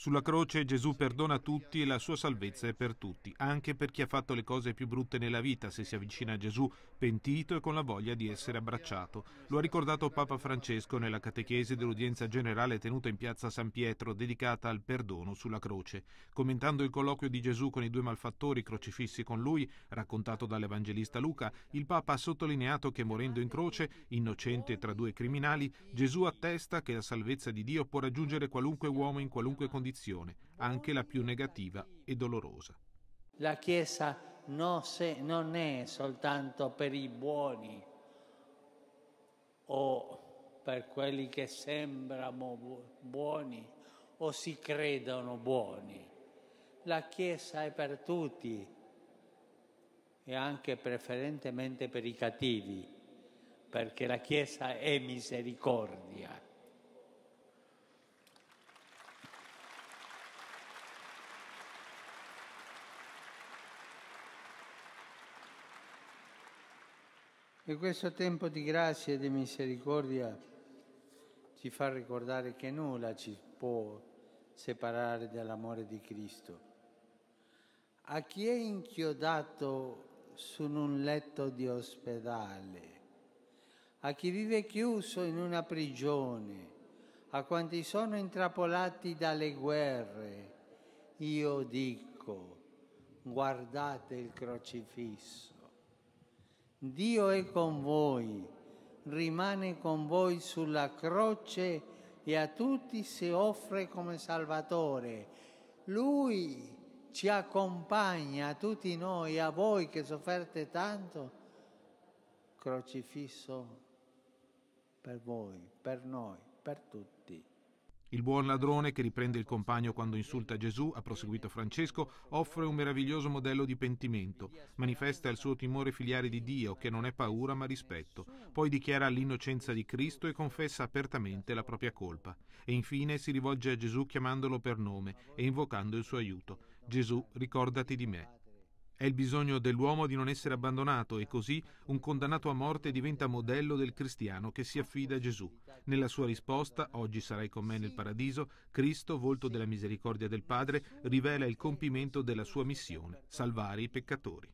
Sulla croce Gesù perdona tutti e la sua salvezza è per tutti, anche per chi ha fatto le cose più brutte nella vita, se si avvicina a Gesù pentito e con la voglia di essere abbracciato. Lo ha ricordato Papa Francesco nella catechesi dell'udienza generale tenuta in piazza San Pietro, dedicata al perdono sulla croce. Commentando il colloquio di Gesù con i due malfattori crocifissi con lui, raccontato dall'Evangelista Luca, il Papa ha sottolineato che morendo in croce, innocente tra due criminali, Gesù attesta che la salvezza di Dio può raggiungere qualunque uomo in qualunque condizione condizione, anche la più negativa e dolorosa. La Chiesa non, se, non è soltanto per i buoni o per quelli che sembrano buoni o si credono buoni. La Chiesa è per tutti e anche preferentemente per i cattivi, perché la Chiesa è misericordia. E questo tempo di grazia e di misericordia ci fa ricordare che nulla ci può separare dall'amore di Cristo. A chi è inchiodato su un letto di ospedale, a chi vive chiuso in una prigione, a quanti sono intrappolati dalle guerre, io dico, guardate il crocifisso. Dio è con voi, rimane con voi sulla croce e a tutti si offre come Salvatore. Lui ci accompagna a tutti noi, a voi che sofferte tanto, crocifisso per voi, per noi, per tutti. Il buon ladrone che riprende il compagno quando insulta Gesù, ha proseguito Francesco, offre un meraviglioso modello di pentimento, manifesta il suo timore filiare di Dio che non è paura ma rispetto, poi dichiara l'innocenza di Cristo e confessa apertamente la propria colpa e infine si rivolge a Gesù chiamandolo per nome e invocando il suo aiuto. Gesù, ricordati di me. È il bisogno dell'uomo di non essere abbandonato e così un condannato a morte diventa modello del cristiano che si affida a Gesù. Nella sua risposta, Oggi sarai con me nel paradiso, Cristo, volto della misericordia del Padre, rivela il compimento della sua missione, salvare i peccatori.